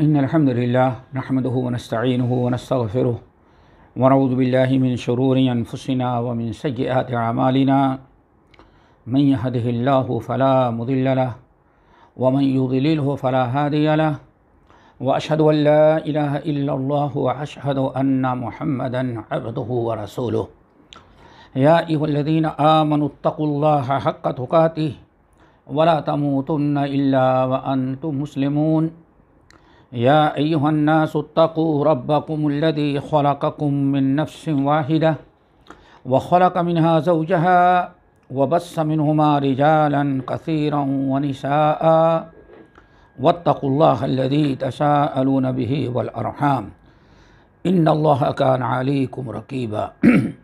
إن الحمد لله نحمده ونستعينه ونستغفره ونعوذ بالله من شرور أنفسنا ومن سيئات أعمالنا من يهده الله فلا مضل له ومن يضلله فلا هادي له وأشهد أن لا إله إلا الله وأشهد أن محمدا عبده ورسوله يا أيها الذين آمنوا اتقوا الله حق تقاته ولا تموتن إلا وأنتم مسلمون يا أيها الناس اتقوا ربكم الذي خلقكم من نفس واحدة وخلق منها زوجها وبس منهما رجالا كثيرا ونساء واتقوا الله الذي تساءلون به والأرحام إن الله كان عليكم رقيبا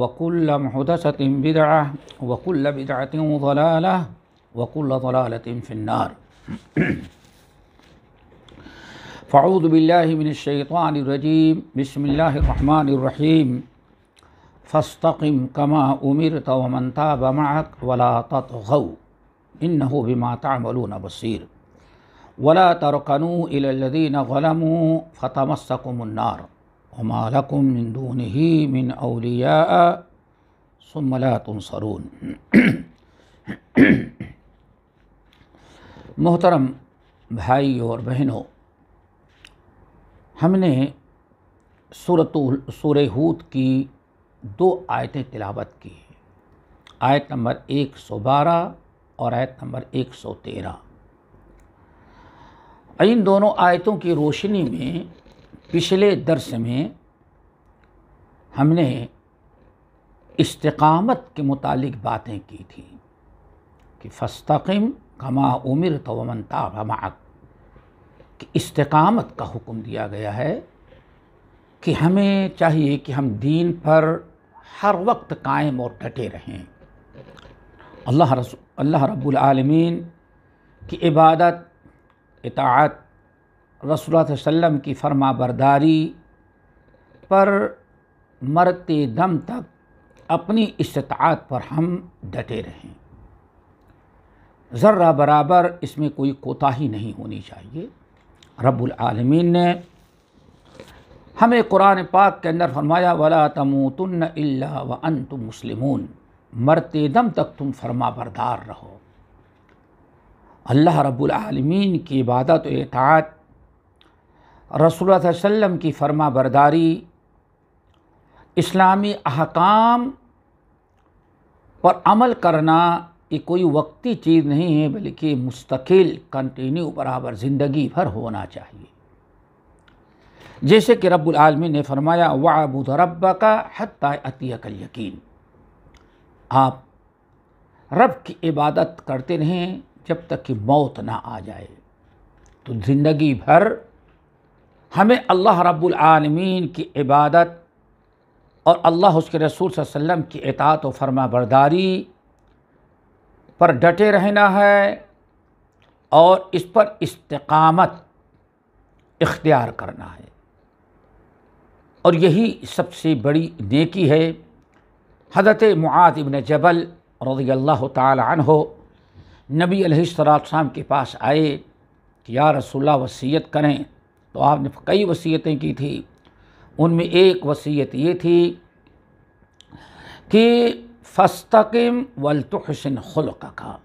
وكل محدثة بدعة وكل بدعة ضلالة وكل ضلالة في النار فأعوذ بالله من الشيطان الرجيم بسم الله الرحمن الرحيم فاستقم كما أمرت ومن تاب معك ولا تطغوا إنه بما تعملون بصير ولا تركنوا إلى الذين ظلموا فتمسكم النار वमालकुम मिंदून ही मिन अलिया सुमला सरून मोहतरम भाई और बहनों हमने सूरत सूर हूत की दो आयतें तिलावत की आयत नंबर 112 और आयत नंबर 113 इन दोनों आयतों की रोशनी में पिछले दर्स में हमने इस्तकामत के मुतालिक बातें की थी कि फ़स्तकिम कमा उमिर तो वमन ताबाक कि इस्तकामत का हुक्म दिया गया है कि हमें चाहिए कि हम दीन पर हर वक्त कायम और डटे रहें अल्लाह रसू अल्लाह रब्बुल आलमीन की इबादत इतात रसूल वसम की फ़रमा बरदारी पर मरते दम तक अपनी इस्तात पर हम डटे रहें ज़र्रा बराबर इसमें कोई कोताही नहीं होनी चाहिए रब्बुल आलमीन ने हमें कुरान पाक के अंदर फरमाया वला तमोतन व अन तुम मुसलमून मरते दम तक तुम फरमा बरदार रहो अल्लाह रब्बुल आलमीन की इबादत एतात रसूल वसम की फर्मा बरदारी इस्लामी अहकाम पर अमल करना ये कोई वक्ती चीज़ नहीं है बल्कि मुस्तकिल कंटिन्यू बराबर ज़िंदगी भर होना चाहिए जैसे कि रब्बुल आलमी ने फरमाया वाबुद रब का हती अतियकल यकीन आप रब की इबादत करते रहें जब तक कि मौत ना आ जाए तो ज़िंदगी भर हमें अल्लाह रब्बुल आलमीन की इबादत और अल्लाह उसके रसूल वसम की इतात व फरमा बरदारी पर डटे रहना है और इस पर इस्तकामत इख्तियार करना है और यही सबसे बड़ी नेकी है हजरत मुआद इबन जबल रज़ी अल्लाह तहो नबी सलाम के पास आए कि या रसूल वसीयत करें तो आपने कई वसीयतें की थी उनमें एक वसीयत ये थी कि फस्तकिम वलतुहसन खुल का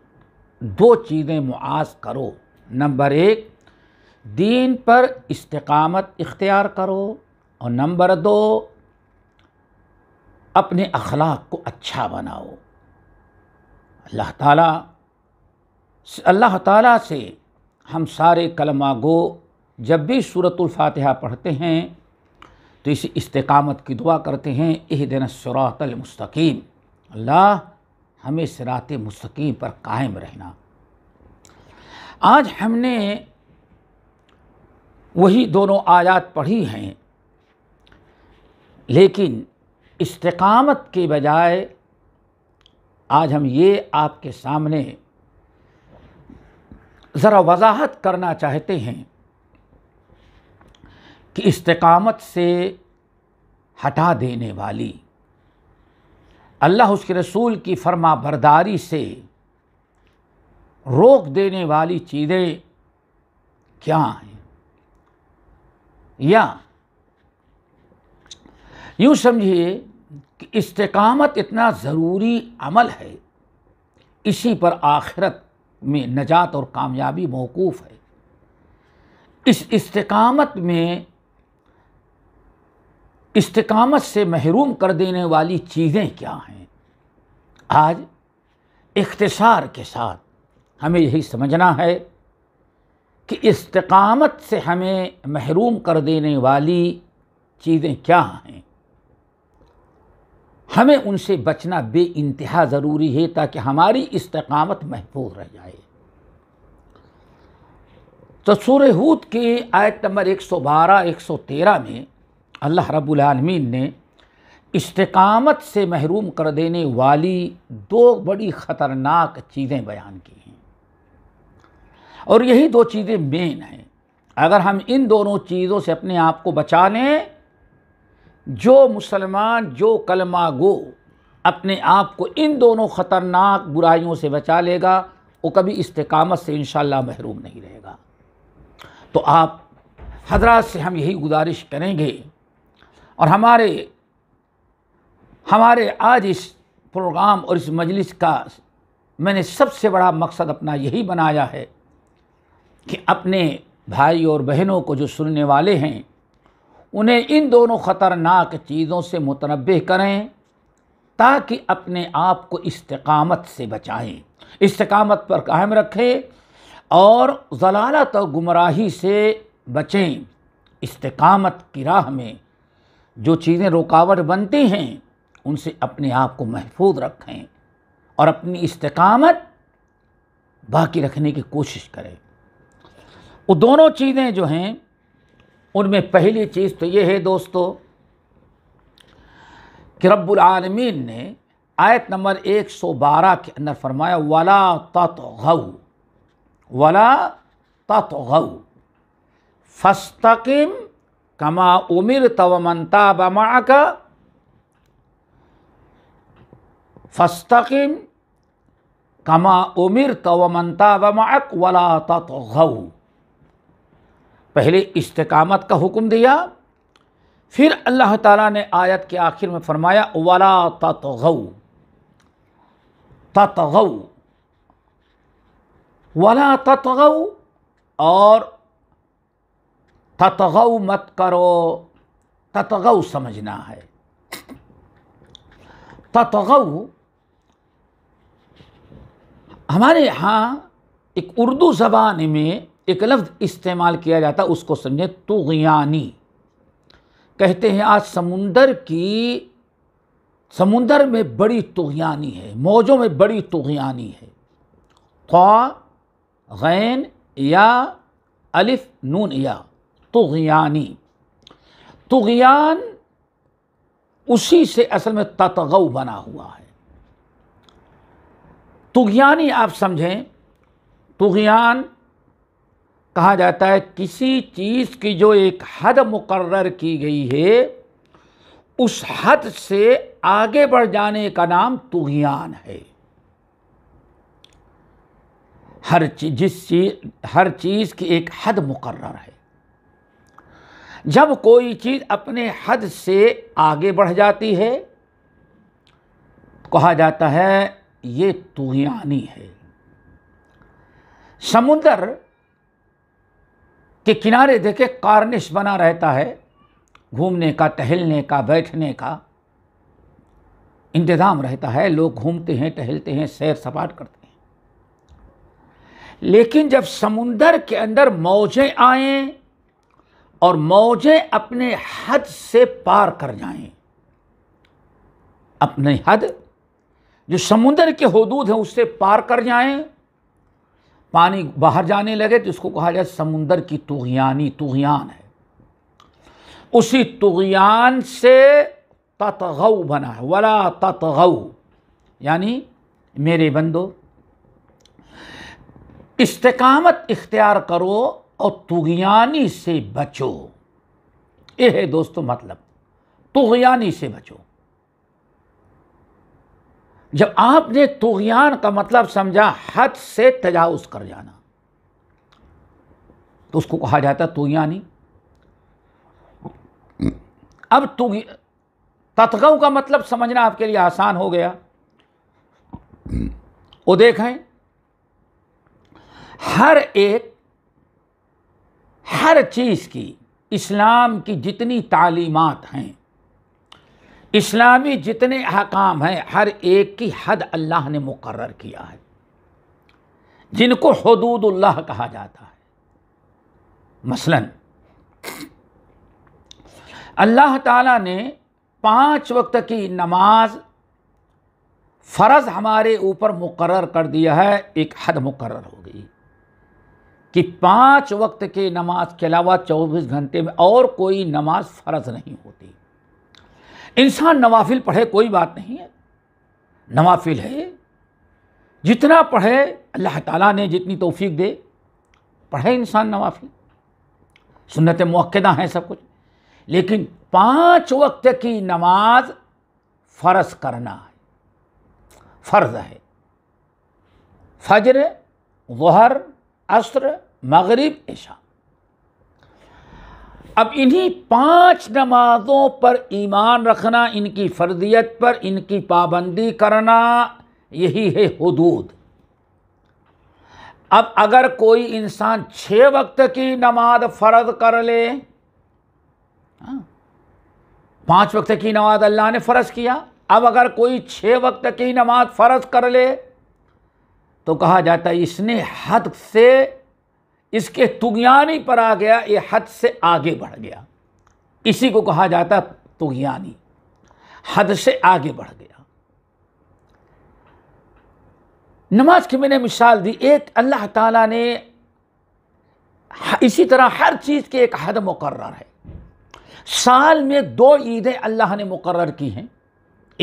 दो चीज़ें मुआज करो नंबर एक दीन पर इस्तकामत इख्तियार करो और नंबर दो अपने अखलाक को अच्छा बनाओ अल्लाह ताला अल्लाह ताला से हम सारे कलमा गो जब भी सूरतुल्फातिहा पढ़ते हैं तो इस इस्तकामत की दुआ करते हैं यह दिन सरातलमस्तकीम अल्लाह हमें सरात मुस्तकीम पर कायम रहना आज हमने वही दोनों आयात पढ़ी हैं लेकिन इस्तकामत के बजाय आज हम ये आपके सामने ज़रा वजाहत करना चाहते हैं कि इस्तकामत से हटा देने वाली अल्लाह उसके रसूल की फरमा बरदारी से रोक देने वाली चीज़ें क्या हैं या यूँ समझिए कि इस्तकामत इतना ज़रूरी अमल है इसी पर आखिरत में नजात और कामयाबी मौकूफ़ है इस इस्तकामत में इस्तकामत से महरूम कर देने वाली चीज़ें क्या हैं आज इख्तसार के साथ हमें यही समझना है कि इस्तकामत से हमें महरूम कर देने वाली चीज़ें क्या हैं हमें उनसे बचना बे इंतहा ज़रूरी है ताकि हमारी इस्तकामत महफूज रह जाए तो सूर हूद के आयत नंबर 112 113 में अल्लाह रब्बुल आलमीन ने इस्तकामत से महरूम कर देने वाली दो बड़ी ख़तरनाक चीज़ें बयान की हैं और यही दो चीज़ें मेन हैं अगर हम इन दोनों चीज़ों से अपने आप को बचा लें जो मुसलमान जो कलमा गो अपने आप को इन दोनों ख़तरनाक बुराइयों से बचा लेगा वो कभी इस्तकामत से इन महरूम नहीं रहेगा तो आप हजरात से हम यही गुजारिश करेंगे और हमारे हमारे आज इस प्रोग्राम और इस मजलिस का मैंने सबसे बड़ा मकसद अपना यही बनाया है कि अपने भाई और बहनों को जो सुनने वाले हैं उन्हें इन दोनों ख़तरनाक चीज़ों से मुतनबे करें ताकि अपने आप को इस्तकामत से बचाएं इस्तकामत पर कायम रखें और जलालत और गुमराही से बचें इस्तकामत की राह में जो चीज़ें रुकावट बनती हैं उनसे अपने आप को महफूज रखें और अपनी इस्तकामत बाकी रखने की कोशिश करें वो दोनों चीज़ें जो हैं उनमें पहली चीज़ तो ये है दोस्तों कि रब्बुल आलमीन ने आयत नंबर 112 के अंदर फरमाया वला तत्गऊ वला तत्गऊ फस्तकिम कमा उमिर तव मनता बमा का फस्तकिम कमा उमिर तवमनता अक वला तौ पहले इस्तकामत का हुक्म दिया फिर अल्लाह ताला ने आयत के आखिर में फरमाया वला तौ तत्व वला तौ और ततगौ मत करो ततगौ समझना है ततगौ हमारे यहाँ एक उर्दू ज़बान में एक लफ्ज़ इस्तेमाल किया जाता है उसको समझे तुगयानी कहते हैं आज समुंदर की समुंदर में बड़ी तुगयानी है मौजों में बड़ी तुगयानी है ख्वा गैन या अलिफ नून या तुगयानी तुगयान उसी से असल में ततगव बना हुआ है तुगयानी आप समझें तुगयान कहा जाता है किसी चीज़ की जो एक हद मुकर्र की गई है उस हद से आगे बढ़ जाने का नाम तुगयान है हर चीज जिस चीज हर चीज़ की एक हद मुकर्र है जब कोई चीज़ अपने हद से आगे बढ़ जाती है कहा जाता है ये तुगयानी है समुद्र के किनारे देखे कार्निश बना रहता है घूमने का टहलने का बैठने का इंतज़ाम रहता है लोग घूमते हैं टहलते हैं सैर सपाट करते हैं लेकिन जब समुंदर के अंदर मौजें आएं और मौजें अपने हद से पार कर जाएं अपने हद जो समुंदर के हदूद हैं उससे पार कर जाएं पानी बाहर जाने लगे तो उसको कहा जाए समुंदर की तुगयानी तुगयान है उसी तुगयान से ततगऊ बना है वला ततगऊ यानी मेरे बंदो इस्तकामत इख्तियार करो और तुगयानी से बचो ये है दोस्तों मतलब तुगयानी से बचो जब आपने तुगयान का मतलब समझा हद से तजाउज कर जाना तो उसको कहा जाता तुगयानी अब तुग तत्गव का मतलब समझना आपके लिए आसान हो गया वो देखें हर एक हर चीज़ की इस्लाम की जितनी तालीमात हैं इस्लामी जितने अहकाम हैं हर एक की हद अल्लाह ने मुकर किया है जिनको हदूदुल्लाह कहा जाता है मसलन अल्लाह ताला ने पांच वक्त की नमाज फ़र्ज़ हमारे ऊपर मुकर कर दिया है एक हद मुकर हो गई कि पांच वक्त के नमाज के अलावा चौबीस घंटे में और कोई नमाज फ़र्ज नहीं होती इंसान नवाफिल पढ़े कोई बात नहीं है नवाफिल है जितना पढ़े अल्लाह ताला ने जितनी तोफीक दे पढ़े इंसान नवाफिल सुन्नत मौक़दा हैं सब कुछ लेकिन पाँच वक्त की नमाज फ़र्ज करना है फ़र्ज है फजर वहर असर मगरिब ऐशा अब इन्हीं पांच नमाज़ों पर ईमान रखना इनकी फ़र्जियत पर इनकी पाबंदी करना यही है हदूद अब अगर कोई इंसान छः वक्त की नमाज फ़र्ज कर ले हाँ, पांच वक्त की नमाज अल्लाह ने फ़र्ज किया अब अगर कोई छः वक्त की नमाज फ़र्ज कर ले तो कहा जाता है इसने हद से इसके तुगयानी पर आ गया ये हद से आगे बढ़ गया इसी को कहा जाता तुगयानी हद से आगे बढ़ गया नमाज की मैंने मिसाल दी एक अल्लाह ताला ने इसी तरह हर चीज़ की एक हद मुकर है साल में दो ईदें अल्लाह ने मुकर की हैं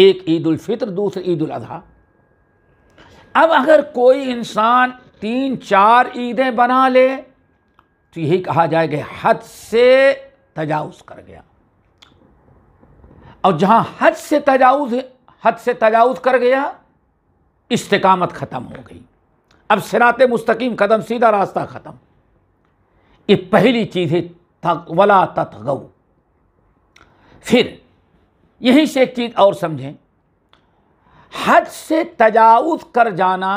एक ईद उल फितर दूसरी ईद उल अजहा अब अगर कोई इंसान तीन चार ईदें बना ले तो यही कहा जाएगा हद से तजावज कर गया और जहां हद से तजावज हद से तजावज कर गया इस्तकामत ख़त्म हो गई अब सिरात मुस्तकीम कदम सीधा रास्ता ख़त्म ये पहली चीज़ है वला तथगऊ फिर यहीं से एक चीज़ और समझें हद से तजाउज़ कर जाना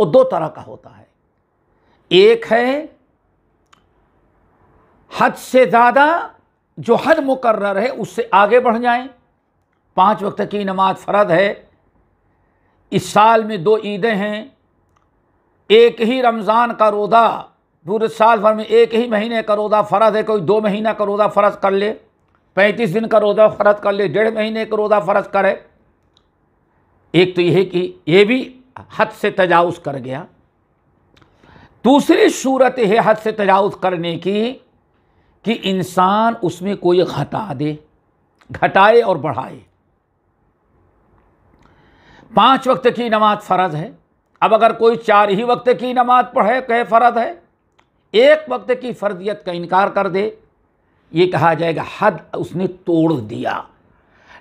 वो दो तरह का होता है एक है हद से ज़्यादा जो हद मुकर्र है उससे आगे बढ़ जाएं पांच वक्त की नमाज फ़र्द है इस साल में दो ईदें हैं एक ही रमज़ान का रोदा पूरे साल भर में एक ही महीने का रोदा फ़र्ज है कोई दो महीना का रोदा फ़र्ज कर ले पैंतीस दिन का रोदा फ़र्ज कर ले डेढ़ महीने का रोदा फ़र्ज करे एक तो यह कि यह भी हद से तजावज़ कर गया दूसरी सूरत है हद से तजावज़ करने की कि इंसान उसमें कोई घटा दे घटाए और बढ़ाए पांच वक्त की नमाज फ़र्ज है अब अगर कोई चार ही वक्त की नमाज पढ़े कहे फ़र्ज है एक वक्त की फ़र्जियत का इनकार कर दे ये कहा जाएगा हद उसने तोड़ दिया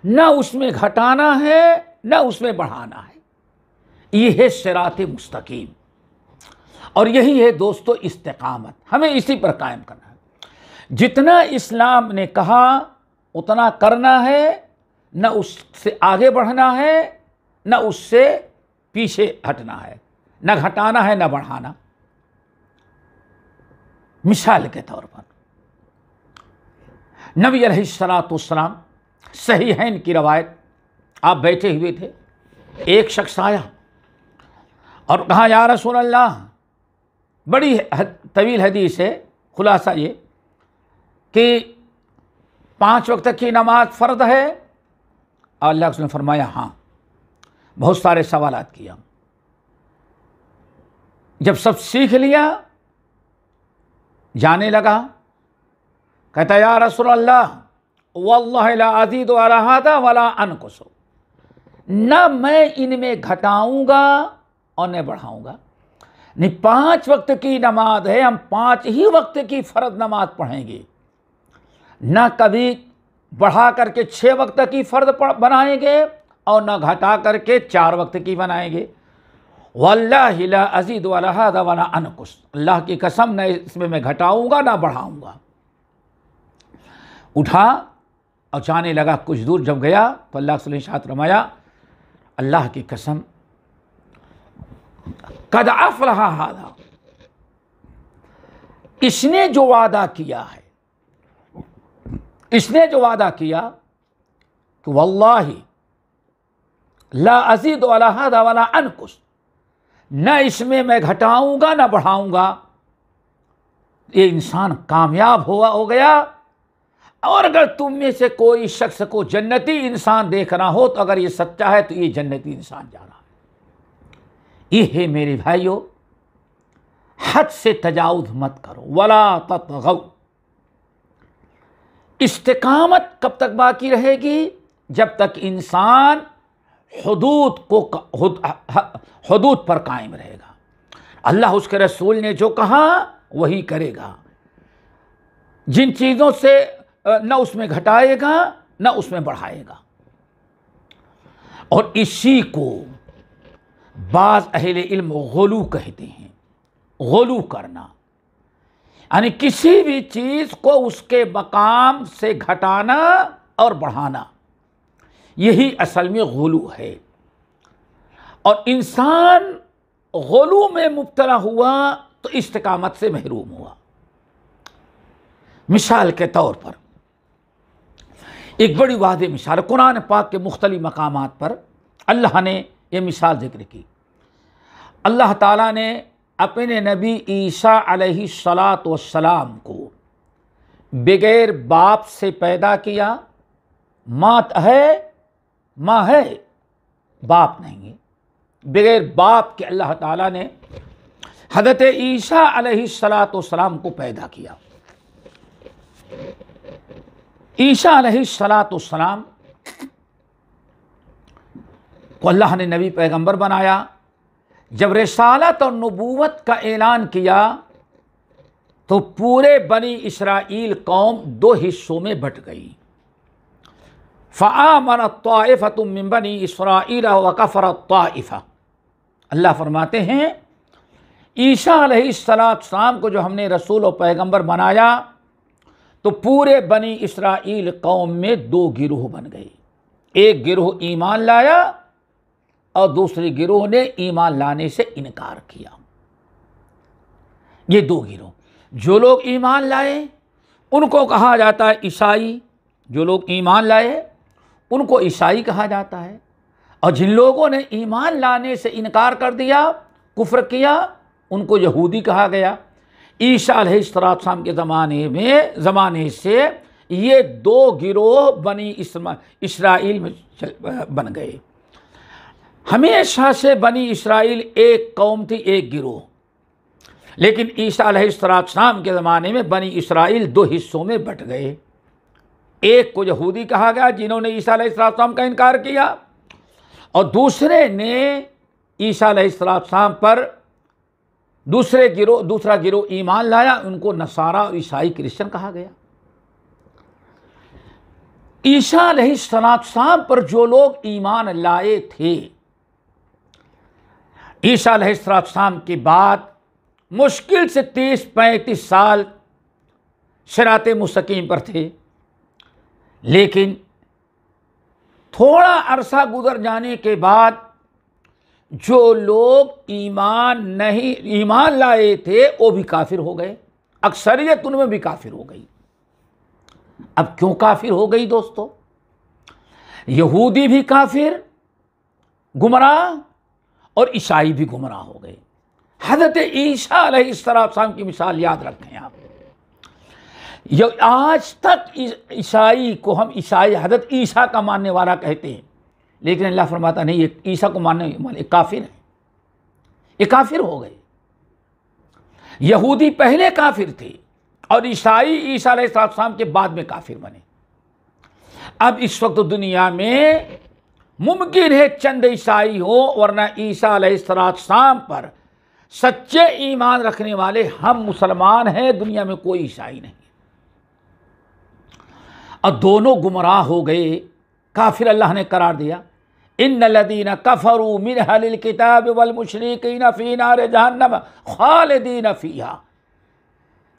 ना उसमें घटाना है ना उसमें बढ़ाना है ये है शरात मुस्तकीम और यही है दोस्तों इस्तकामत हमें इसी पर कायम करना है जितना इस्लाम ने कहा उतना करना है न उससे आगे बढ़ना है न उससे पीछे हटना है न घटाना है न बढ़ाना मिसाल के तौर पर नबी अलैहिस्सलाम सही है इनकी रवायत आप बैठे हुए थे एक शख्स आया और कहा या रसूल अल्लाह बड़ी तवील हदीस है खुलासा ये कि पाँच वक्त की नमाज फ़र्द है अल्लाह उसने फरमाया हाँ बहुत सारे सवाल किया जब सब सीख लिया जाने लगा कहता या रसूल अल्लाह वल्लाजीद वाला हाथा वाला अनकुसो न मैं इनमें घटाऊँगा और मैं बढ़ाऊँगा नहीं पांच वक्त की नमाज है हम पांच ही वक्त की फ़र्ज नमाज पढ़ेंगे ना कभी बढ़ा करके छः वक्त की फ़र्ज बनाएंगे और ना घटा करके चार वक्त की बनाएंगे वल्ला अजीद वाला वाला अनकुश अल्लाह की कसम न इसमें मैं घटाऊँगा ना बढ़ाऊँगा उठा और जाने लगा कुछ दूर जब गया तो अल्लाह सुल शात रमाया अल्लाह की कसम कद अफ रहा हारा इसने जो वादा किया है इसने जो वादा किया कि तो वल्लाही ला अजीद वाला वाला अनकुश न इसमें मैं घटाऊंगा ना बढ़ाऊंगा ये इंसान कामयाब हुआ हो गया और अगर तुम में से कोई शख्स को जन्नती इंसान देखना हो तो अगर ये सच्चा है तो ये जन्नती इंसान जाना ये है मेरे भाइयों हद से तजाउज मत करो वला ततगौ इस्तकामत कब तक बाकी रहेगी जब तक इंसान हदूद को हदूद पर कायम रहेगा अल्लाह उसके रसूल ने जो कहा वही करेगा जिन चीज़ों से न उसमें घटाएगा न उसमें बढ़ाएगा और इसी को बाज़ अहल इल्म गलू कहते हैं गलू करना यानी किसी भी चीज़ को उसके मकाम से घटाना और बढ़ाना यही असल में गलू है और इंसान गलू में मुबतला हुआ तो इस्तकामत से महरूम हुआ मिसाल के तौर पर एक बड़ी वादे मिसाल कुरान पाक के मुख्तलि मकाम पर अल्लाह ने ये मिसाल जिक्र की अल्लाह ताला ने अपने नबी ईसा सलात वसलाम को बगैर बाप से पैदा किया माँ है माँ है बाप नहीं है बगैर बाप के अल्लाह ताला ने हजरत ईसा सलात वसलाम को पैदा किया ईसा सलात वसलाम को अल्लाह ने नबी पैगंबर बनाया जब रसालत और नबूवत का ऐलान किया तो पूरे बनी इसराइल कौम दो हिस्सों में बट गई फ़ामन तोफ़ा तुम बनी इसराइल वकफ़र तोफ़ा अल्लाह फरमाते हैं ईशा सलाम को जो हमने रसूल और पैगंबर बनाया तो पूरे बनी इसराइल कौम में दो गिरोह बन गई एक गिरोह ईमान लाया और दूसरे गिरोह ने ईमान लाने से इनकार किया ये दो गिरोह जो लोग ईमान लाए उनको कहा जाता है ईसाई जो लोग ईमान लाए उनको ईसाई कहा जाता है और जिन लोगों ने ईमान लाने से इनकार कर दिया कुफ्र किया उनको यहूदी कहा गया ईसा सलाम के ज़माने में ज़माने से ये दो गिरोह बनी इसराइल में बन गए हमेशा से बनी इसराइल एक कौम थी एक गिरोह लेकिन ईसा शाम के ज़माने में बनी इसराइल दो हिस्सों में बट गए एक को यहूदी कहा गया जिन्होंने ईसा अलैहिस्सलाम का इनकार किया और दूसरे ने ईसा अलैहिस्सलाम पर दूसरे गिरोह दूसरा गिरोह ईमान लाया उनको नसारा और ईसाई क्रिश्चन कहा गया ईसा अलैहिस्सलाम पर जो लोग ईमान लाए थे ईसा सलाम की बात मुश्किल से तीस पैंतीस साल शरात मुस्तकीम पर थे लेकिन थोड़ा अरसा गुजर जाने के बाद जो लोग ईमान नहीं ईमान लाए थे वो भी काफिर हो गए अक्सरियत उनमें भी काफिर हो गई अब क्यों काफिर हो गई दोस्तों यहूदी भी काफिर गुमराह और ईसाई भी गुमराह हो गए हजरत ईसा सलाम की मिसाल याद रखें आप आज तक ईसाई को हम ईसाई हजरत ईसा का मानने वाला कहते हैं लेकिन अल्लाह फरमाता नहीं ये ईसा को मानने वाले काफिर है ये काफिर हो गए यहूदी पहले काफिर थे और ईसाई ईसा शाम के बाद में काफिर बने अब इस वक्त दुनिया में मुमकिन है चंद ईसाई हो वरना ईसा शाम पर सच्चे ईमान रखने वाले हम मुसलमान हैं दुनिया में कोई ईसाई नहीं और दोनों गुमराह हो गए काफिर अल्लाह ने करार दिया इन लदीन कफरू मिन हलिल किताब वल मुशरकिन फ़ीना जहन्नम खालदीन फ़ीहा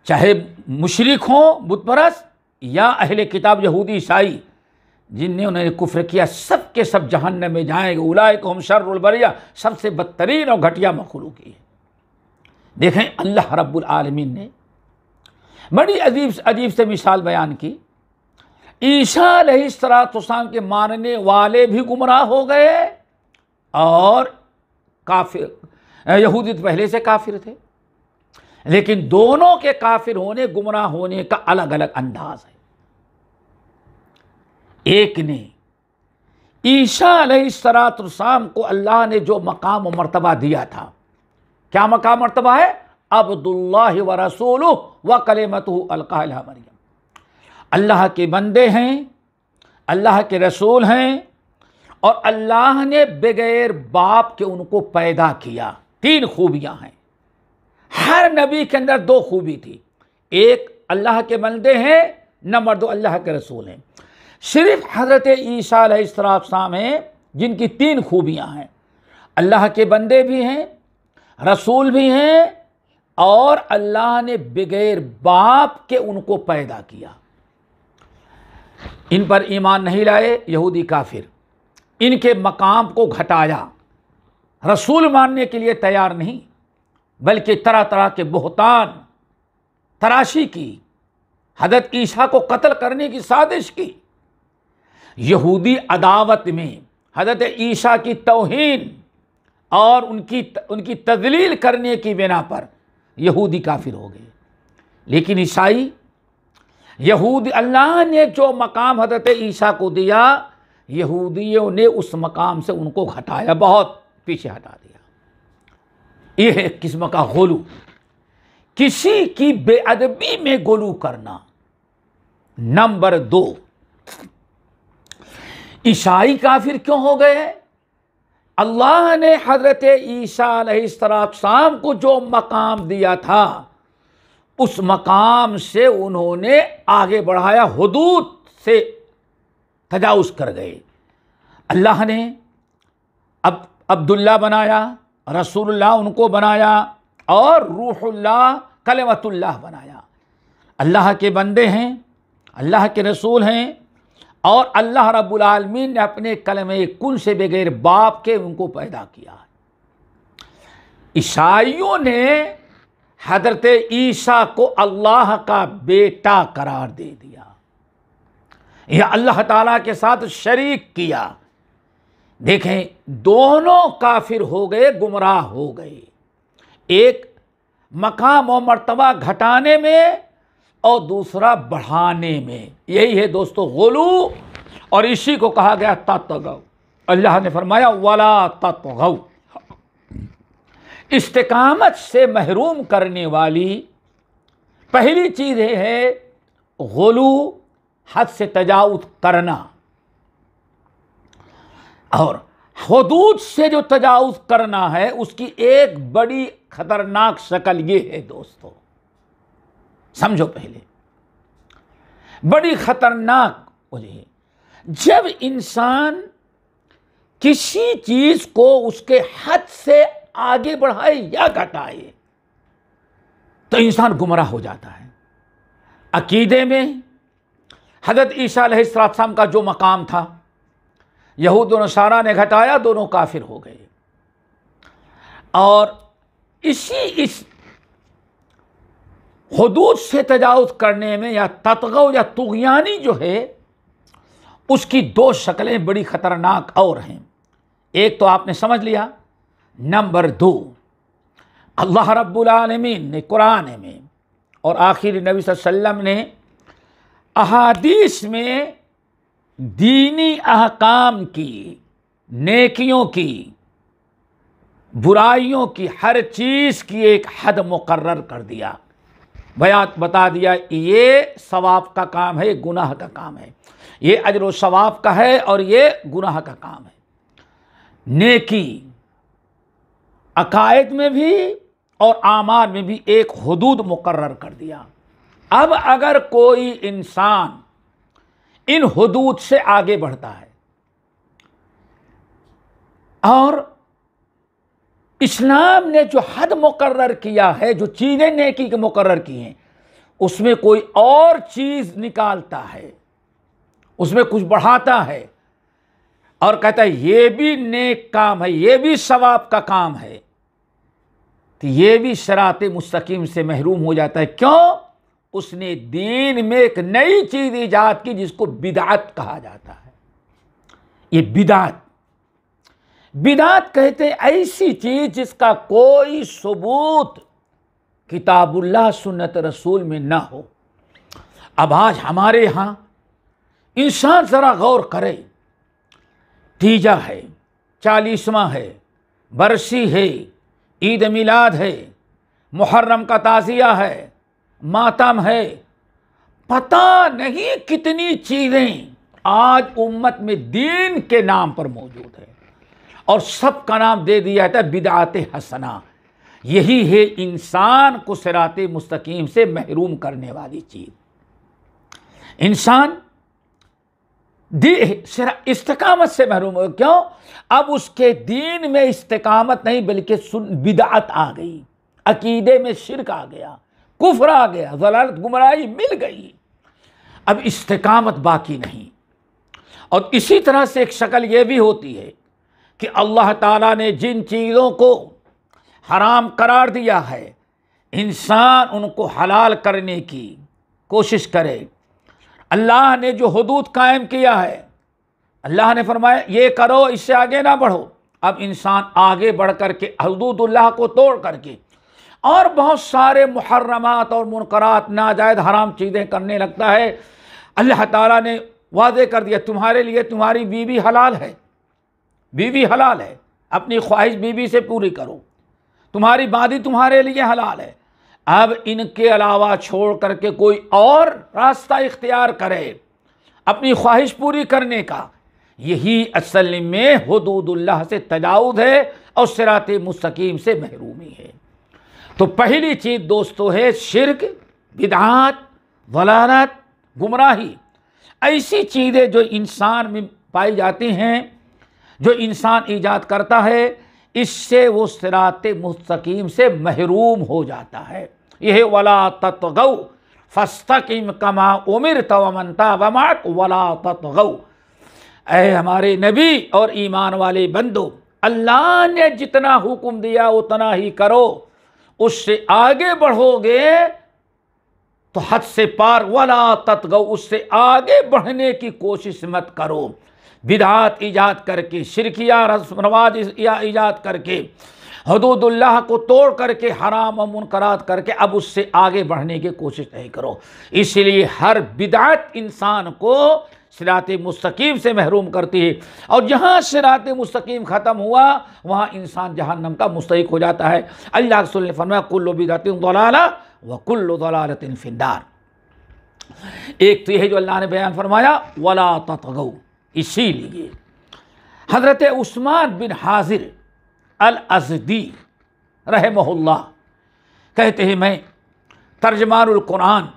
चाहे मुशरक हों बुतपरस या अहले किताब यहूदी ईसाई जिनने उन्होंने कुफ्र किया सब के सब जहन्नम में जाएंगे उलाए को हम शर्रबरिया सबसे बदतरीन और घटिया मखलू की है देखें अल्लाह रब्बालमीन ने बड़ी अजीब अजीब से मिसाल बयान की ईशा सलातुस्म के मानने वाले भी गुमराह हो गए और काफिर यहूदी तो पहले से काफिर थे लेकिन दोनों के काफिर होने गुमराह होने का अलग अलग अंदाज है एक ने ईसा सलातुलसाम को अल्लाह ने जो मकाम व मरतबा दिया था क्या मकाम मरतबा है अब्दुल्ला व रसूल व कलेमत अलका मरियम अल्लाह के बंदे हैं अल्लाह के रसूल हैं और अल्लाह ने बगैर बाप के उनको पैदा किया तीन खूबियां हैं हर नबी के अंदर दो खूबी थी एक अल्लाह के बंदे हैं नंबर दो अल्लाह के रसूल हैं सिर्फ हज़रत ईसा अलैहिस्सलाम हैं जिनकी तीन खूबियाँ हैं अल्लाह के बंदे भी हैं रसूल भी हैं और अल्लाह ने बगैर बाप के उनको पैदा किया इन पर ईमान नहीं लाए यहूदी काफिर इनके मकाम को घटाया रसूल मानने के लिए तैयार नहीं बल्कि तरह तरह के बहतान तराशी की हदत ईशा को कत्ल करने की साजिश की यहूदी अदावत में हजरत ईशा की तोहन और उनकी उनकी तदलील करने की बिना पर यहूदी काफिर हो गए लेकिन ईसाई यहूदी अल्लाह ने जो मकाम हजरत ईसा को दिया यहूदियों ने उस मकाम से उनको हटाया बहुत पीछे हटा दिया यह है किस्म का गोलू किसी की बेअदबी में गोलू करना नंबर दो ईसाई काफिर क्यों हो गए अल्लाह ने हज़रत ईसा को जो मकाम दिया था उस मकाम से उन्होंने आगे बढ़ाया हदूद से तजाउस कर गए अल्लाह ने अब अब्दुल्ला बनाया रसूलुल्लाह उनको बनाया और रूहुल्लाह कलमतुल्लाह बनाया अल्लाह के बंदे हैं अल्लाह के रसूल हैं और अल्लाह रब्बुल रबालमीन ने अपने कलम कुन से बगैर बाप के उनको पैदा किया ईसाइयों ने हजरत ईसा को अल्लाह का बेटा करार दे दिया यह अल्लाह ताला के साथ शरीक किया देखें दोनों काफिर हो गए गुमराह हो गए एक मकाम और मर्तबा घटाने में और दूसरा बढ़ाने में यही है दोस्तों गोलू और इसी को कहा गया तत्व अल्लाह ने फरमाया वाला तत्व इस्तकामत से महरूम करने वाली पहली चीज़ है गोलू हद से तजावुज करना और हदूद से जो तजावुज करना है उसकी एक बड़ी खतरनाक शक्ल ये है दोस्तों समझो पहले बड़ी खतरनाक वजह जब इंसान किसी चीज को उसके हद से आगे बढ़ाए या घटाए तो इंसान गुमराह हो जाता है अकीदे में हजरत ईसा सलाम का जो मकाम था यहूद नसारा ने घटाया दोनों काफिर हो गए और इसी इस हदूद से तजावज़ करने में या ततगव या तुगयानी जो है उसकी दो शक्लें बड़ी ख़तरनाक और हैं एक तो आपने समझ लिया नंबर दो अल्लाह रब्बुलमीन ने कुरान में और आखिर नबी वसल्लम ने अहादीस में दीनी अहकाम की नेकियों की बुराइयों की हर चीज़ की एक हद मुकर कर दिया बयात बता दिया ये सवाब का काम है गुनाह का काम है ये अजर सवाब का है और ये गुनाह का काम है नेकी अकायद में भी और आमार में भी एक हदूद मुकर कर दिया अब अगर कोई इंसान इन हदूद से आगे बढ़ता है और इस्लाम ने जो हद मुकर किया है जो चीज़ें नेकी के मुकर की हैं उसमें कोई और चीज़ निकालता है उसमें कुछ बढ़ाता है और कहता है ये भी नेक काम है ये भी सवाब का काम है तो ये भी शरात मुस्तकीम से महरूम हो जाता है क्यों उसने दीन में एक नई चीज़ ईजाद की जिसको बिदात कहा जाता है ये बिदात बिदात कहते ऐसी चीज जिसका कोई सबूत किताबुल्लाह सुन्नत रसूल में ना हो अब आज हमारे यहाँ इंसान ज़रा गौर करे तीजा है चालीसवा है बरसी है ईद मिलाद है मुहर्रम का ताज़िया है मातम है पता नहीं कितनी चीज़ें आज उम्मत में दीन के नाम पर मौजूद है और सब का नाम दे दिया जाता है बिदात हसना यही है इंसान को सरात मुस्तकीम से महरूम करने वाली चीज़ इंसान इस्तकामत से महरूम हो क्यों अब उसके दीन में इस्तकामत नहीं बल्कि बिदात आ गई अकीदे में शिरक आ गया कुफर आ गया जलालत गुमराही मिल गई अब इस्तकामत बाकी नहीं और इसी तरह से एक शक्ल यह भी होती है कि अल्लाह ताला ने जिन चीज़ों को हराम करार दिया है इंसान उनको हलाल करने की कोशिश करे अल्लाह ने जो हदूद कायम किया है अल्लाह ने फरमाया ये करो इससे आगे ना बढ़ो अब इंसान आगे बढ़ कर के हदूदुल्लाह को तोड़ करके और बहुत सारे मुहर्रमात और मुनकरात नाजायद हराम चीज़ें करने लगता है अल्लाह ताला ने वादे कर दिया तुम्हारे लिए तुम्हारी बीवी हलाल है बीवी हलाल है अपनी ख्वाहिश बीवी से पूरी करो तुम्हारी बादी तुम्हारे लिए हलाल है अब इनके अलावा छोड़ करके कोई और रास्ता इख्तियार करे अपनी ख्वाहिश पूरी करने का यही असल में हदूदुल्लाह से तजाउद है और सिरात मुस्तकीम से महरूमी है तो पहली चीज़ दोस्तों है शिरक बिदात वलानत गुमराही ऐसी चीज़ें जो इंसान में पाई जाती हैं जो इंसान ईजाद करता है इससे वो सिरात मुस्तकीम से महरूम हो जाता है यह वला तत्गौ फस्तकीम कमा उमिर तवमता वमाक वला तत्गौ अः हमारे नबी और ईमान वाले बंदो अल्लाह ने जितना हुक्म दिया उतना ही करो उससे आगे बढ़ोगे तो हद से पार वाला तत्गौ उससे आगे बढ़ने की कोशिश मत करो बिदात ईजाद करके शिरकिया रस्म रवाज ईजाद करके हदूदुल्लाह को तोड़ करके हराम और मुनकरात करके अब उससे आगे बढ़ने की कोशिश नहीं करो इसलिए हर बिदात इंसान को सिरात मुस्तकीम से महरूम करती है और जहाँ सिरात मुस्तकीम ख़त्म हुआ वहाँ इंसान जहन्नम का मुस्तक हो जाता है अल्लाह ने फरमा कुल्लो बिदातिन दलाला व कुल्लो दलालतिन फिन्दार एक तो यह जो अल्लाह ने बयान फरमाया वला तगऊ इसीलिए हज़रत उस्मान बिन हाजिर अल अजदी रहे महुल्ला कहते हैं मैं कुरान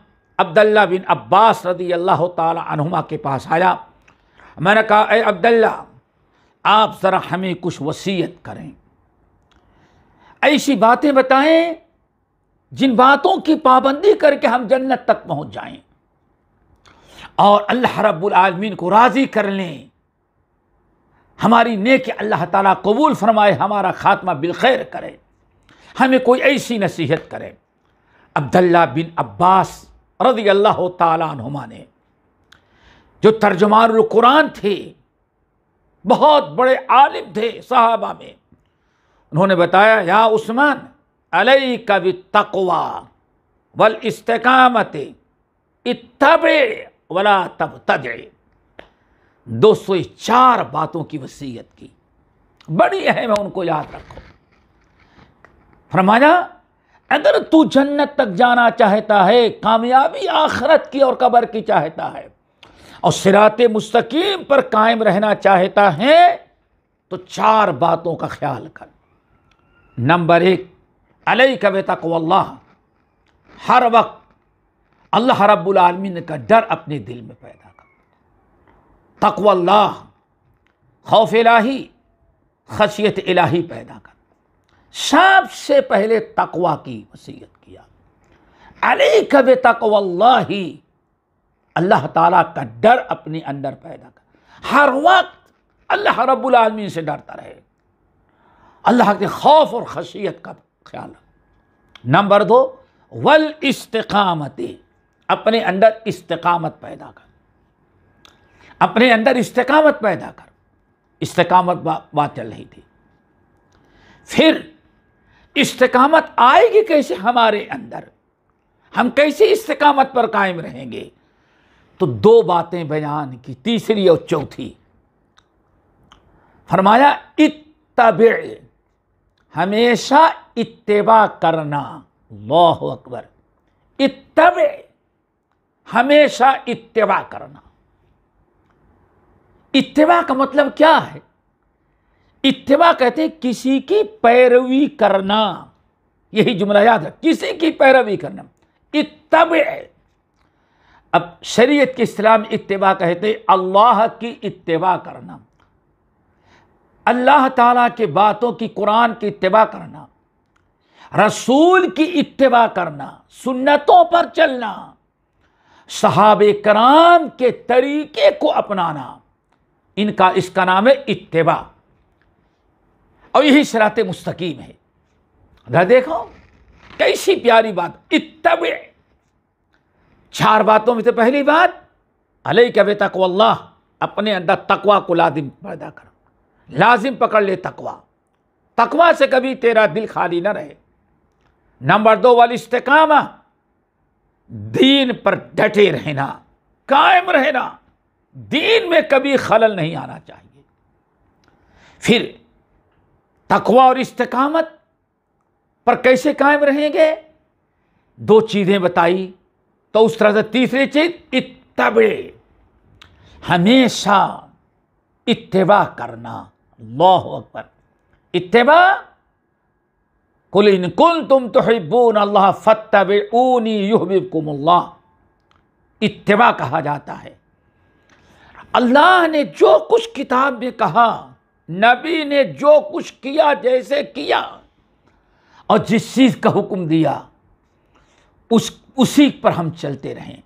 अब्दुल्ला बिन अब्बास रदी अल्लाह तुमा के पास आया मैंने कहा अरे अब्दुल्ला आप ज़रा हमें कुछ वसीयत करें ऐसी बातें बताएं जिन बातों की पाबंदी करके हम जन्नत तक पहुंच जाएं और अल्लाह रब्बुल आलमीन को राज़ी कर लें हमारी नेक अल्लाह ताला कबूल फरमाए हमारा ख़ात्मा बिलखैर करे हमें कोई ऐसी नसीहत करे अब्दुल्ला बिन अब्बास रदी अल्लाह तुमा ने जो तर्जमान कुरान थे बहुत बड़े आलिम थे साहबा में उन्होंने बताया या उस्मान अलई कवि तकवा वल इस्तकामते इतबे वला तब तद दो सौ चार बातों की वसीयत की बड़ी अहम है उनको याद रखो फरमाया अगर तू जन्नत तक जाना चाहता है कामयाबी आखरत की और कबर की चाहता है और सिरात मुस्तकीम पर कायम रहना चाहता है तो चार बातों का ख्याल कर नंबर एक अलई कब तक हर वक्त अल्लाह रब्बुल आलमीन का डर अपने दिल में पैदा कर तकवल्लाह खौफ इलाही खशियत इलाही पैदा कर सबसे पहले तकवा की वसीयत किया अली कब तकवल्ला अल्लाह ताला का डर अपने अंदर पैदा कर हर वक्त अल्लाह रब्बुल आलमीन से डरता रहे अल्लाह के खौफ और खशियत का ख्याल नंबर दो वल इस्तकामती अपने अंदर इस्तकामत पैदा कर अपने अंदर इस्तकामत पैदा कर इस्तकामत बात चल रही थी फिर इस्तकामत आएगी कैसे हमारे अंदर हम कैसे इस्तकामत पर कायम रहेंगे तो दो बातें बयान की तीसरी और चौथी फरमाया इतब हमेशा इत्तेबा करना अल्लाह अकबर इतब हमेशा इतवा करना इतवा का मतलब क्या है इतवा कहते हैं किसी की पैरवी करना यही जुमला याद है किसी की पैरवी करना इतब अब शरीयत के इस्लाम इतवा कहते अल्लाह की इतवा करना अल्लाह ताला के बातों की कुरान की इतवा करना रसूल की इतवा करना सुन्नतों पर चलना सहाब कराम के तरीके को अपनाना इनका इसका नाम है इतवा और यही शरात मुस्तकीम है अगर देखो कैसी प्यारी बात इतब चार बातों में से पहली बात अलह कब तको अल्लाह अपने अंदर तकवा को लाजिम पैदा करो लाजिम पकड़ ले तकवा तकवा से कभी तेरा दिल खाली ना रहे नंबर दो वाली इस्तेकामा दीन पर डटे रहना कायम रहना दीन में कभी खलल नहीं आना चाहिए फिर तकवा और इस्तकामत पर कैसे कायम रहेंगे दो चीज़ें बताई तो उस तरह से तीसरी चीज़ इतबे हमेशा इतवा करना अल्लाह अकबर इतवा कुल इन तुम अल्लाह युहबिबकुमल्ला इतवा कहा जाता है अल्लाह ने जो कुछ किताब में कहा नबी ने जो कुछ किया जैसे किया और जिस चीज़ का हुक्म दिया उस उसी पर हम चलते रहें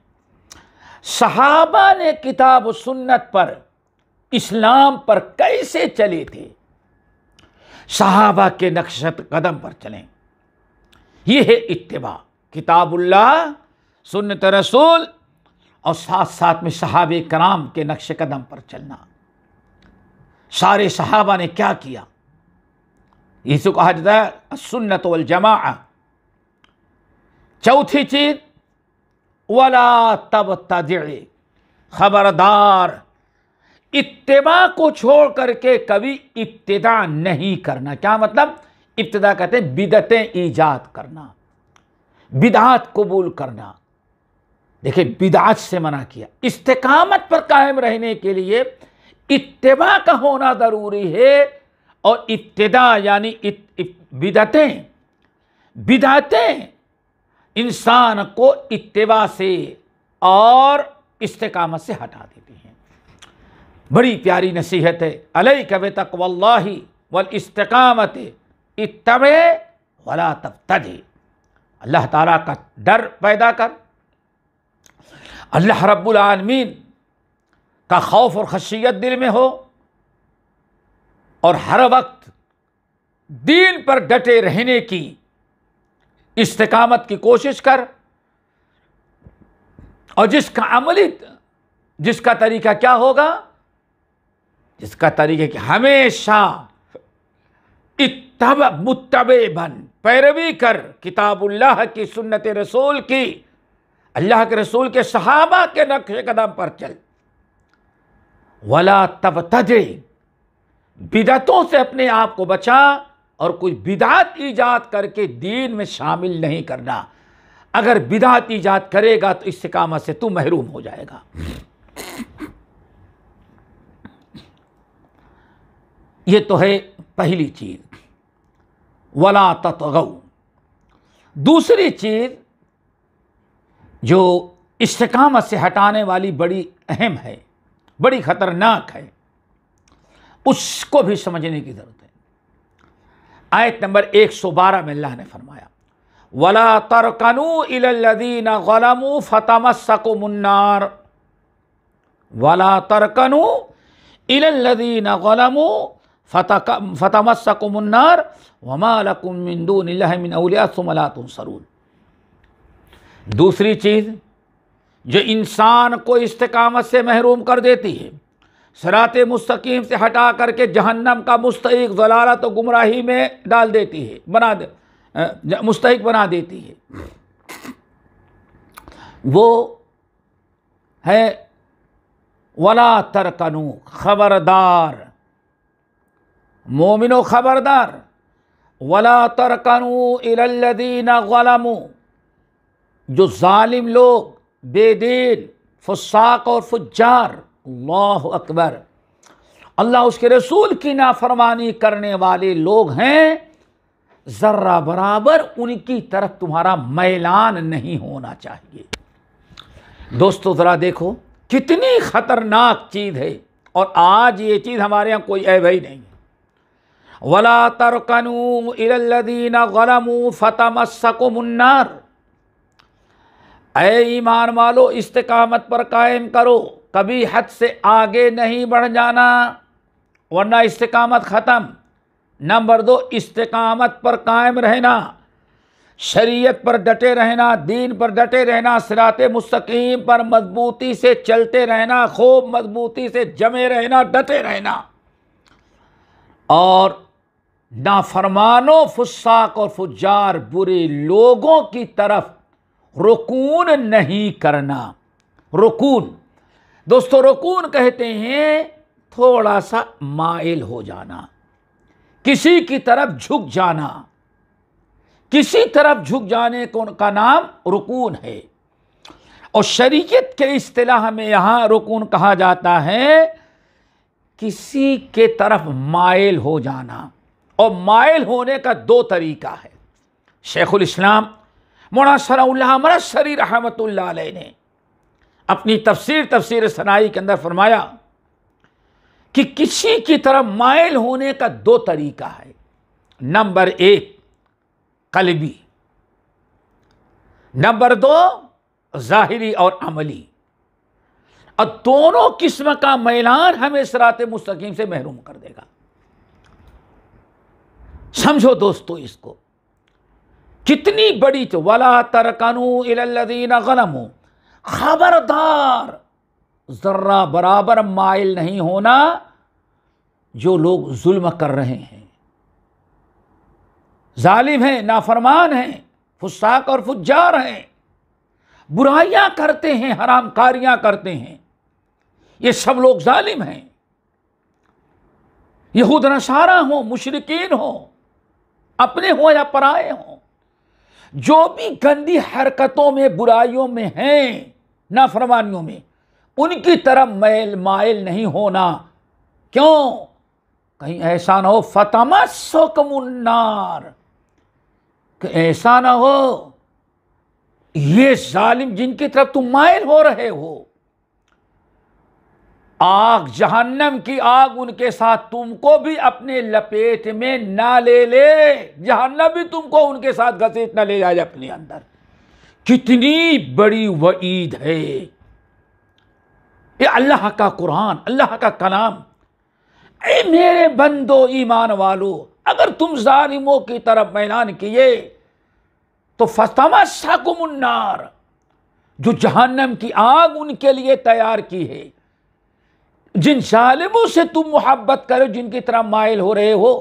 सहाबा ने किताब सुन्नत पर इस्लाम पर कैसे चले थे सहाबा के नक्श कदम पर चलें यह है इतबा किताबुल्ला सुन्नत रसूल और साथ साथ में सहाब कराम के नक्श कदम पर चलना सारे सहाबा ने क्या किया इसको कहा जाता है सुन्नत जमा चौथी चीज वला तब तजे खबरदार इतवा को छोड़ करके कभी इब्तदा नहीं करना क्या मतलब इब्तदा कहते हैं बिदतें ईजाद करना बिदात कबूल करना देखिए बिदात से मना किया इस्तकामत पर कायम रहने के लिए इतवा का होना ज़रूरी है और इब्तदा यानी बिदतें बिदातें इंसान को इतवा से और इस्तकामत से हटा देती हैं बड़ी प्यारी नसीहत है अलई कब तक वल्ला वल इस्तकामत इतवे वला तब तदे अल्लाह ताला का डर पैदा कर अल्लाह रब्बुल का खौफ और खशियत दिल में हो और हर वक्त दीन पर डटे रहने की इस्तकामत की कोशिश कर और जिसका अमली जिसका तरीका क्या होगा जिसका तरीका कि हमेशा इतब मुतबे बन पैरवी कर किताबुल्लाह की सुन्नत रसूल की अल्लाह के रसूल के सहाबा के नक्श कदम पर चल वला तब तजे बिदतों से अपने आप को बचा और कोई बिदात ईजाद करके दीन में शामिल नहीं करना अगर बिदात ईजाद करेगा तो इस से तू महरूम हो जाएगा ये तो है पहली चीज़ वला तत्व दूसरी चीज़ जो इस्तकामत से हटाने वाली बड़ी अहम है बड़ी ख़तरनाक है उसको भी समझने की ज़रूरत है आयत नंबर 112 में अल्लाह ने फरमाया वला तरकनु इलदीन गलमु मुन्नार वला तरकनु इलदीन गलमु फ़तमस्कुमन्नार वमालकुमिंदूनसमलातुम दूसरी चीज़ जो इंसान को इस्तकामत से महरूम कर देती है सरात मुस्तकीम से हटा करके जहन्नम का मुस्तक जलालत तो गुमराही में डाल देती है बना दे मुस्तक बना देती है वो है वला तरकनू खबरदार मोमिनो ख़बरदार वला तरकनु इलल्लदीन गलमु जो ालिम लोग बेदीन फुसाक और फुजार अल्लाह अकबर अल्लाह उसके रसूल की नाफरमानी करने वाले लोग हैं ज़र्रा बराबर उनकी तरफ तुम्हारा मैलान नहीं होना चाहिए दोस्तों ज़रा देखो कितनी ख़तरनाक चीज़ है और आज ये चीज़ हमारे यहाँ कोई ऐब ही नहीं है वला तरकनू इल्लदीन गलमू फ़तमसकुमन्नार ए ईमान वालो इस्तकामत पर कायम करो कभी हद से आगे नहीं बढ़ जाना वरना इस्तकामत ख़त्म नंबर दो इस्तकामत पर कायम रहना शरीयत पर डटे रहना दीन पर डटे रहना सिरात मुस्तकीम पर मजबूती से चलते रहना खूब मजबूती से जमे रहना डटे रहना और नाफरमानों फुस्साक और फुजार बुरे लोगों की तरफ रुकून नहीं करना रुकून दोस्तों रुकून कहते हैं थोड़ा सा माइल हो जाना किसी की तरफ झुक जाना किसी तरफ झुक जाने को का नाम रुकून है और शरीयत के अतलाह में यहाँ रुकून कहा जाता है किसी के तरफ माइल हो जाना और मायल होने का दो तरीका है शेखुल इस्लाम मौलाना रहमत ने अपनी तफसीर तफसीर सनाई के अंदर फरमाया कि किसी की तरफ मायल होने का दो तरीका है नंबर एक कलबी नंबर दो ज़ाहरी और अमली और दोनों किस्म का मैलान हमें सरात मुस्तकीम से महरूम कर देगा समझो दोस्तों इसको कितनी बड़ी तो वला तरकनू इलदीन गनमू खबरदार ज़र्रा बराबर माइल नहीं होना जो लोग जुल्म कर रहे हैं जालिम हैं नाफरमान हैं फुसाक और फुजार हैं बुराइयां करते हैं हराम करते हैं ये सब लोग जालिम हैं यहूद नसारा हों मुशरकिन हों अपने हों या पराए हों जो भी गंदी हरकतों में बुराइयों में हैं नाफरमानियों में उनकी तरफ मैल मायल नहीं होना क्यों कहीं ऐसा ना हो फतमा ऐसा ना हो ये जालिम जिनकी तरफ तुम मायल हो रहे हो आग जहन्नम की आग उनके साथ तुमको भी अपने लपेट में ना ले ले जहन्नम भी तुमको उनके साथ घसीट ना ले जाए अपने अंदर कितनी बड़ी वईद है ये अल्लाह का कुरान अल्लाह का कलाम ए मेरे बंदो ईमान वालो अगर तुम जालिमों की तरफ मैलान किए तो फस्तमा साकुमन्नार जो जहन्नम की आग उनके लिए तैयार की है जिन शालिमों से तुम मोहब्बत करो जिनकी तरह मायल हो रहे हो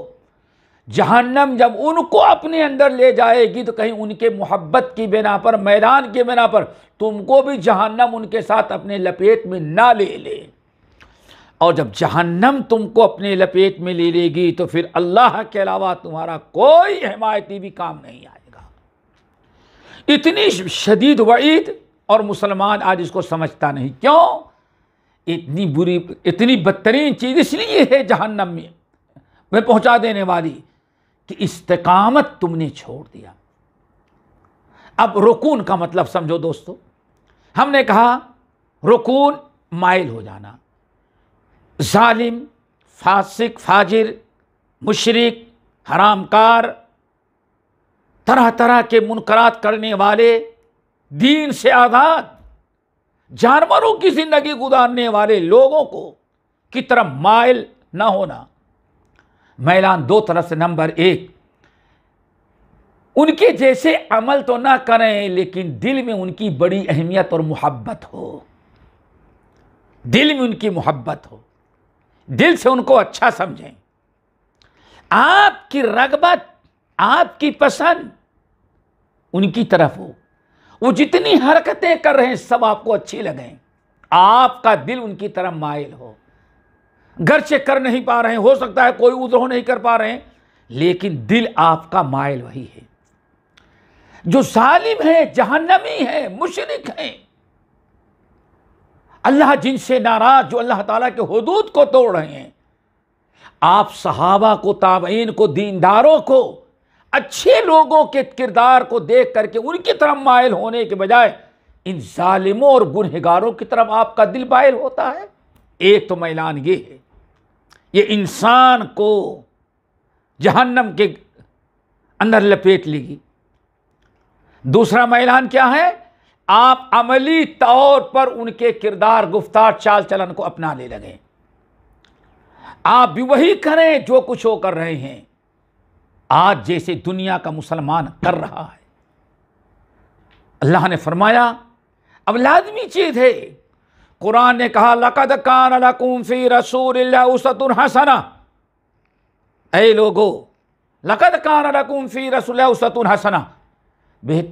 जहन्नम जब उनको अपने अंदर ले जाएगी तो कहीं उनके मोहब्बत की बिना पर मैदान के बिना पर तुमको भी जहन्नम उनके साथ अपने लपेट में ना ले ले और जब जहन्नम तुमको अपने लपेट में ले लेगी तो फिर अल्लाह के अलावा तुम्हारा कोई हमायती भी काम नहीं आएगा इतनी शदीद वईद और मुसलमान आज इसको समझता नहीं क्यों इतनी बुरी इतनी बदतरीन चीज़ इसलिए है जहन्नम में वह पहुंचा देने वाली कि इस्तकामत तुमने छोड़ दिया अब रुकून का मतलब समझो दोस्तों हमने कहा रुकून माइल हो जाना जालिम फासिक फाजिर मुशरक हरामकार तरह तरह के मुनकरात करने वाले दीन से आज़ाद जानवरों की जिंदगी गुजारने वाले लोगों को की तरफ मायल न होना मैलान दो तरफ से नंबर एक उनके जैसे अमल तो ना करें लेकिन दिल में उनकी बड़ी अहमियत और मोहब्बत हो दिल में उनकी मोहब्बत हो दिल से उनको अच्छा समझें आपकी रगबत आपकी पसंद उनकी तरफ हो वो जितनी हरकतें कर रहे हैं सब आपको अच्छी लगें आपका दिल उनकी तरह माइल हो घर से कर नहीं पा रहे हैं हो सकता है कोई उद्रोह नहीं कर पा रहे हैं लेकिन दिल आपका मायल वही है जो सालिम है जहनमी है मुशरक है अल्लाह जिनसे नाराज जो अल्लाह ताला के हदूद को तोड़ रहे हैं आप सहाबा को ताबीन को दीनदारों को अच्छे लोगों के किरदार को देख करके उनकी तरफ मायल होने के बजाय इन ालिमों और गुनहगारों की तरफ आपका दिल मायल होता है एक तो मैलान ये है ये इंसान को जहन्नम के अंदर लपेट लेगी दूसरा मैलान क्या है आप अमली तौर पर उनके किरदार गुफ्तार चाल चलन को अपनाने लगें आप भी वही करें जो कुछ वो कर रहे हैं आज जैसे दुनिया का मुसलमान कर रहा है अल्लाह ने फरमाया अब लाजमी चीज़ है कुरान ने कहा लकद कान लकुम फी रसूल उसतुन हसना ऐ लोगो लकद कान लकुम फी रसूल उसतुन हसना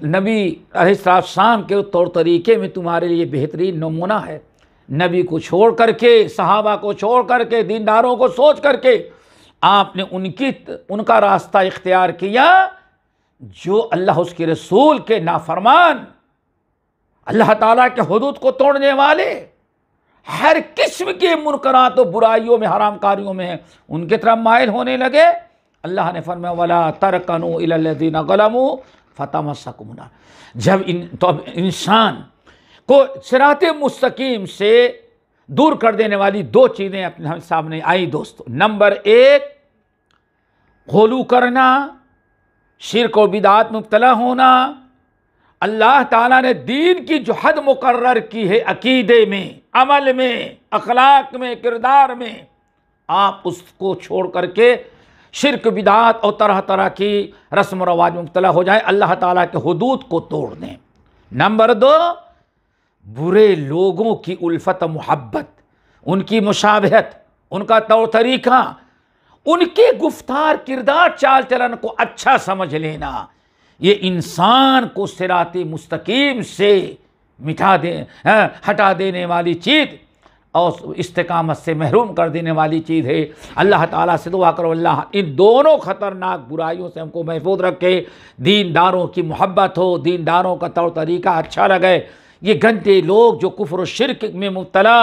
नबी अलैहिस्सलाम के तौर तरीके में तुम्हारे लिए बेहतरीन नमूना है नबी को छोड़ करके सहाबा को छोड़ करके दीनदारों को सोच करके आपने उनकी उनका रास्ता इख्तियार किया जो अल्लाह उसके रसूल के नाफरमान अल्लाह ताला के हदूद को तोड़ने वाले हर किस्म के मुनकरात तो बुराइयों में हराम कारियों में उनके तरफ मायल होने लगे अल्लाह ने फरमा वाला तरकन इलादीन गलमु फ़तम जब इन तो इंसान को सिरात मुस्तकीम से दूर कर देने वाली दो चीज़ें अपने सामने आई दोस्तों नंबर एक गोलू करना शिर को बिदात मुबतला होना अल्लाह ताला ने दीन की जो हद मुकर्र की है अकीदे में अमल में अखलाक में किरदार में आप उसको छोड़ करके शिरक बिदात और तरह तरह की रस्म रवाज मुबतला हो जाए अल्लाह ताला के हदूद को तोड़ दें नंबर दो बुरे लोगों की उल्फत मोहब्बत उनकी मुशाबहत उनका तौर तरीका उनके गुफ्तार किरदार चाल चलन को अच्छा समझ लेना ये इंसान को सिरात मुस्तकीम से मिटा दे हाँ, हटा देने वाली चीज़ और इस्तकामत से महरूम कर देने वाली चीज़ है अल्लाह ताला से दुआ करो अल्लाह इन दोनों ख़तरनाक बुराइयों से हमको महफूज रखे दीनदारों की मोहब्बत हो दीनदारों का तौर तरीका अच्छा लगे ये गंदे लोग जो कुफर शिरक में मुबतला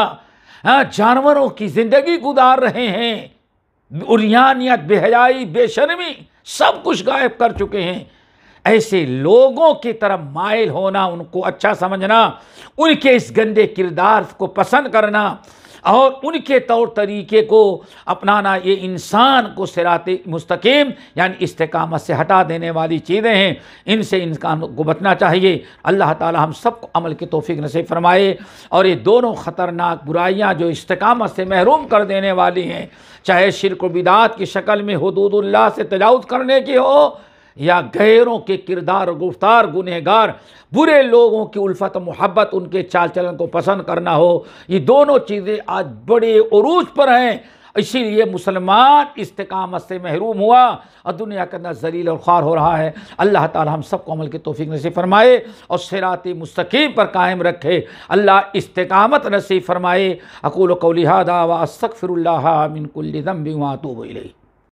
हाँ जानवरों की ज़िंदगी गुजार रहे हैं उरियानियत बेहयाई बेशर्मी सब कुछ गायब कर चुके हैं ऐसे लोगों की तरफ मायल होना उनको अच्छा समझना उनके इस गंदे किरदार को पसंद करना और उनके तौर तरीके को अपनाना ये इंसान को सिरात मुस्तकीम यानी इस्तकामत से हटा देने वाली चीज़ें हैं इनसे इंसान को बचना चाहिए अल्लाह ताला हम सबको अमल की तोफ़ी नसीब फरमाए और ये दोनों ख़तरनाक बुराइयाँ जो इस्तकामत से महरूम कर देने वाली हैं चाहे शिरक बिदात की शक्ल में हदूदुल्ला से तजाउज़ करने की हो या गैरों के किरदार गुफ्तार गुनहगार बुरे लोगों की उल्फत मोहब्बत उनके चाल चलन को पसंद करना हो ये दोनों चीज़ें आज बड़े अरूज पर हैं इसीलिए मुसलमान इस्तकामत से महरूम हुआ और दुनिया के अंदर जलील और ख्वार हो रहा है अल्लाह ताला हम सबको अमल की तोफ़ी नसीब फरमाए और सिराती मुस्तकीम पर कायम रखे अल्लाह इस्तकामत नसीब फरमाए अकूल कौलिहादा व असक फिर मिनकुल्लम भी वातूब